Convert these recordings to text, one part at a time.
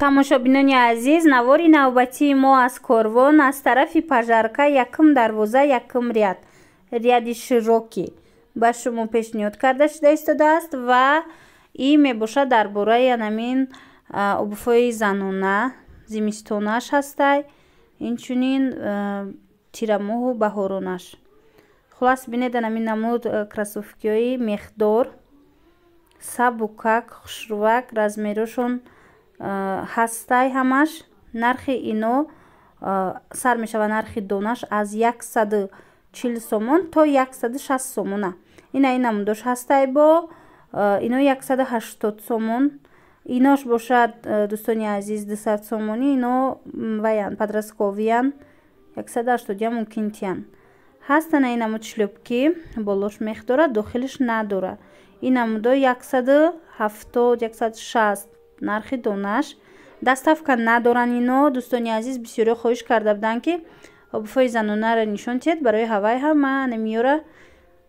тамошобинони азиз навори навбатии мо аз корвон аз тарафи пажарка якм дарвоза якм ряд ряди широки ба шумо пешниҳод карда шуда истодааст ва и мебошад дар бораи анамин обуфои занона зимистонаш ҳастай инчунин тирамоҳу баҳоронаш хулос бинед анамин намуд красовкиҳои мехдор сабукак хушрувак размерошон Э, ҳастаи ҳамаш нархи ино э, сар мешава нархи донаш аз 140 сомон то 160 сомона ина ин намудош ҳастай бо э, ино 180 сомон инош бошад дӯстони азиз 200 сомони ино ваян подразковиян 180я мумкинтиян ҳастана ин намуд шлюпки болош мех дорад дохилиш надорад ин намудо 170 160 нархи донаш дастафка надоранд ино дӯстони азиз бисёре хоҳиш карда буданд ки обуфои занонаро нишонтед барои ҳавай ҳам ма анемиёра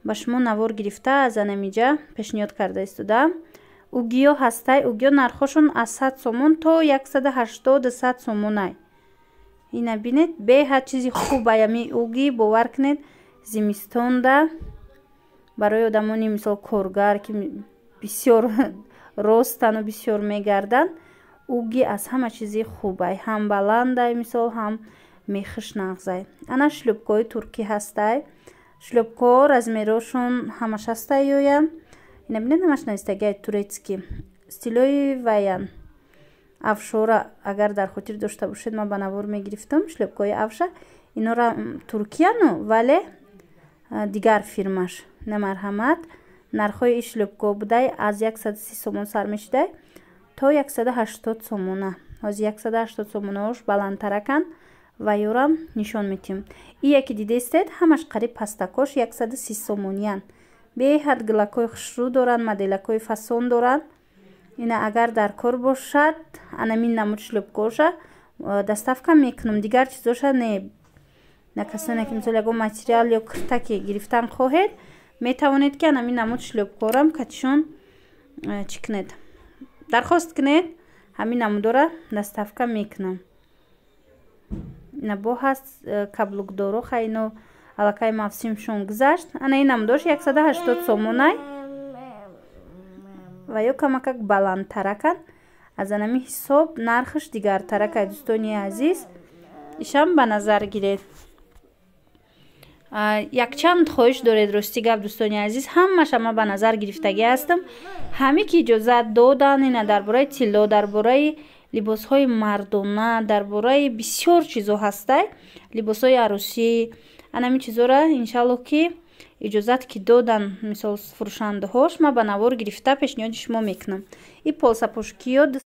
ба шумо навор гирифта аз анемиҷа пешниҳод карда истодаам угиё ҳастай угиё нархошон аз сад сомон то яксадаҳаштоду сад сомонай ина бинед беҳад чизи хуб аями уги бовар кунед зимистонда барои одамони мисол коргар ки бисёр ростану бисёр мегарданд уги аз ҳама чизи хубай ҳам баландай мисол ҳам мехишнағзай ана шлюбкои туркӣ ҳастай шлюбко размерошон ҳамаш ҳастай ёя ина биненамаш навистагиай турецкӣ стилои ваян авшора агар дар хотир дошта бошед ман ба навор мегирифтам шлюбкои авша инора туркияну вале дигар фирмаш намарҳамад нархҳои ишлӯбко будай аз 130 сомон сар мешудай то 180 сомона ҳози 180 сомонаош баландтаракан ва ёрам нишон метим и яки дидаистед ҳамаш қариб пастакош 130 сомониянд беҳад гилакҳои хушрӯ доранд моделакҳои фасон доранд ина агар дар кор бошад анамин намуд шлӯбкоша э, дастафкам мекунам дигар чизоша не на касоне ки мисол ягон материал ё киртаке гирифтан хоҳед метавонед ки анамин намуд шлепкорам катишон э, чӣ кунед дархост кунед ҳамин намудора дастафка мекунам набо ҳаст э, каблукдорух аино аллакай мавсимшон гузашт ана ин намудораш 18 сомонай ва ё камакак баландтаракан аз анами ҳисоб нархаш дигартарак ай дӯстони азиз ишам ба назар гиред якчанд хоҳиш доред рости гап дӯстони азиз ҳама шама ба назар гирифтагӣ ҳастам ҳамӣ ки иҷозат додан ина дар бораи тилло дар бораи либосҳои мардона дар бораи бисёр чизо ҳастай либосҳои арӯсӣ анамин чизора иншалло ки иҷозат ки додан мисол фурӯшандаҳош ма ба навор гирифта пешниҳоди шумо мекунам и полсапошкиё